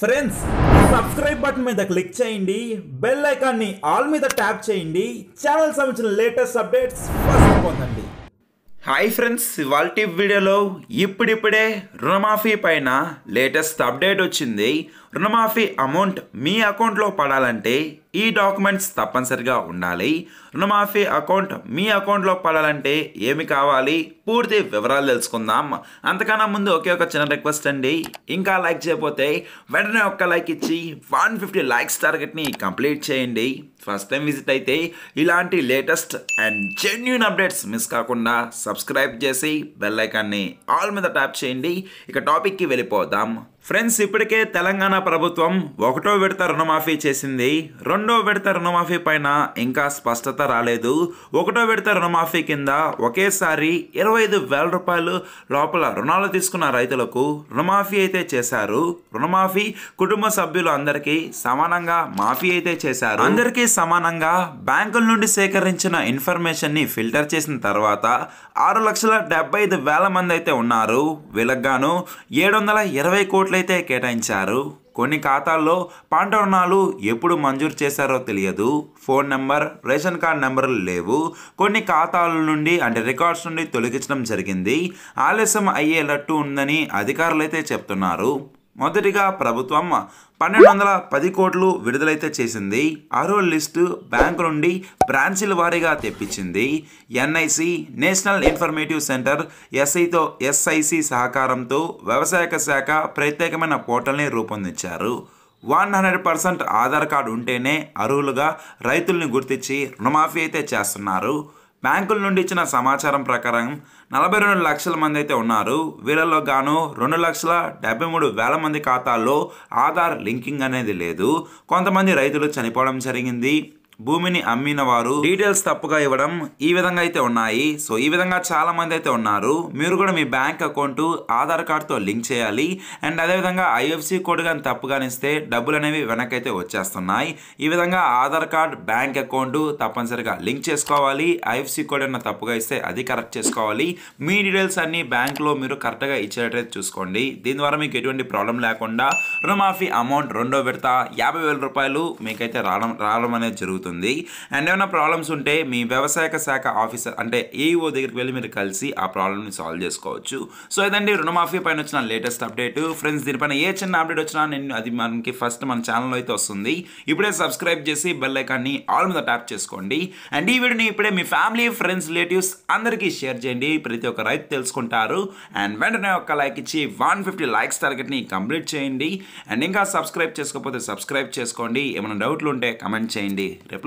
friends subscribe button మీద click చేయండి bell ఐకాన్ని ఆల్ మీద ట్యాప్ చేయండి ఛానల్ సంబంధించిన లేటెస్ట్ అప్డేట్స్ ఫస్ట్ పొందండి హాయ్ ఫ్రెండ్స్ ఇవాల్టి వీడియోలో ఇప్పుడిప్పుడే రుణమాఫీ పైన లేటెస్ట్ అప్డేట్ వచ్చింది రుణమాఫీ అమౌంట్ మీ అకౌంట్లో పడాలంటే ఈ డాక్యుమెంట్స్ తప్పనిసరిగా ఉండాలి రుణమాఫీ అకౌంట్ మీ అకౌంట్లో పడాలంటే ఏమి కావాలి పూర్తి వివరాలు తెలుసుకుందాం అంతకన్నా ముందు ఒకే ఒక చిన్న రిక్వెస్ట్ అండి ఇంకా లైక్ చేయకపోతే వెంటనే ఒక్క లైక్ ఇచ్చి వన్ ఫిఫ్టీ లైక్స్ టార్గెట్ని కంప్లీట్ చేయండి ఫస్ట్ టైం విజిట్ అయితే ఇలాంటి latest and genuine updates miss కాకుండా సబ్స్క్రైబ్ చేసి బెల్ ఆల్ మీద ట్యాప్ చేయండి ఇక టాపిక్కి వెళ్ళిపోదాం ఫ్రెండ్స్ ఇప్పటికే తెలంగాణ ప్రభుత్వం ఒకటో విడత రుణమాఫీ చేసింది రెండో విడత రుణమాఫీ పైన ఇంకా స్పష్టత రాలేదు ఒకటో విడత రుణమాఫీ కింద ఒకేసారి ఇరవై ఐదు వేల రూపాయలు లోపల రుణాలు తీసుకున్న రైతులకు రుణమాఫీ అయితే చేశారు రుణమాఫీ కుటుంబ సభ్యులు అందరికీ సమానంగా మాఫీ అయితే చేశారు అందరికీ సమానంగా బ్యాంకుల నుండి సేకరించిన ఇన్ఫర్మేషన్ని ఫిల్టర్ చేసిన తర్వాత ఆరు లక్షల డెబ్బై ఐదు వేల మంది అయితే ఉన్నారు వీళ్ళకి గాను ఏడు వందల ఇరవై కోట్ల కోట్లయితే కేటాయించారు కొన్ని ఖాతాల్లో పంట రుణాలు ఎప్పుడు మంజూరు చేశారో తెలియదు ఫోన్ నెంబర్ రేషన్ కార్డ్ నెంబర్లు లేవు కొన్ని ఖాతాల నుండి అంటే రికార్డ్స్ నుండి తొలగించడం జరిగింది ఆలస్యం అయ్యేటట్టు ఉందని అధికారులైతే చెప్తున్నారు మొదటిగా ప్రభుత్వం పన్నెండు వందల పది కోట్లు విడుదలైతే చేసింది ఆరో లిస్టు బ్యాంకు నుండి బ్రాంచీల వారీగా తెప్పించింది ఎన్ఐసి నేషనల్ ఇన్ఫర్మేటివ్ సెంటర్ ఎస్ఐతో ఎస్ఐసి సహకారంతో వ్యవసాయ శాఖ ప్రత్యేకమైన పోర్టల్ని రూపొందించారు one hundred percent Aadhaar card ఉంటేనే అర్హులుగా రైతుల్ని గుర్తించి రుణమాఫీ అయితే చేస్తున్నారు బ్యాంకుల నుండి ఇచ్చిన సమాచారం ప్రకారం నలభై రెండు లక్షల మంది అయితే ఉన్నారు వీళ్ళలో గాను రెండు లక్షల డెబ్బై మూడు వేల మంది ఖాతాల్లో ఆధార్ లింకింగ్ అనేది లేదు కొంతమంది రైతులు చనిపోవడం జరిగింది భూమిని అమ్మిన వారు డీటెయిల్స్ తప్పుగా ఇవ్వడం ఈ విధంగా అయితే ఉన్నాయి సో ఈ విధంగా చాలా మంది అయితే ఉన్నారు మీరు కూడా మీ బ్యాంక్ అకౌంట్ ఆధార్ తో లింక్ చేయాలి అండ్ అదేవిధంగా ఐఎఫ్సి కోడ్ కానీ తప్పుగా ఇస్తే డబ్బులు అనేవి వెనకైతే వచ్చేస్తున్నాయి ఈ విధంగా ఆధార్ కార్డ్ బ్యాంక్ అకౌంట్ తప్పనిసరిగా లింక్ చేసుకోవాలి ఐఎఫ్సి కోడ్ అన్న తప్పుగా ఇస్తే అది కరెక్ట్ చేసుకోవాలి మీ డీటెయిల్స్ అన్ని లో మీరు కరెక్ట్గా ఇచ్చేటట్టు చూసుకోండి దీని ద్వారా మీకు ఎటువంటి ప్రాబ్లం లేకుండా రుణమాఫీ అమౌంట్ రెండో విడత యాభై వేల రూపాయలు మీకైతే రావడం రావడం అనేది జరుగుతుంది వస్తుంది అండ్ ఏమైనా ప్రాబ్లమ్స్ ఉంటే మీ వ్యవసాయ శాఖ ఆఫీసర్ అంటే ఏఈఓ e దగ్గరికి వెళ్ళి మీరు కలిసి ఆ ప్రాబ్లమ్ని సాల్వ్ చేసుకోవచ్చు సో ఇదండి రుణమాఫీ పైన వచ్చిన లేటెస్ట్ అప్డేట్ ఫ్రెండ్స్ దీనిపైన ఏ చిన్న అప్డేట్ వచ్చినా నేను అది మనకి ఫస్ట్ మన ఛానల్లో అయితే వస్తుంది ఇప్పుడే సబ్స్క్రైబ్ చేసి బెల్ ఐకాన్ని ఆల్ మీద ట్యాప్ చేసుకోండి అండ్ ఈ వీడియోని ఇప్పుడే మీ ఫ్యామిలీ ఫ్రెండ్స్ రిలేటివ్స్ అందరికీ షేర్ చేయండి ప్రతి ఒక్క రైతు తెలుసుకుంటారు అండ్ వెంటనే ఒక్క లైక్ ఇచ్చి వన్ ఫిఫ్టీ లైక్స్ టార్గెట్ని కంప్లీట్ చేయండి అండ్ ఇంకా సబ్స్క్రైబ్ చేసుకోకపోతే సబ్స్క్రైబ్ చేసుకోండి ఏమైనా డౌట్లు ఉంటే కమెంట్ చేయండి రేపు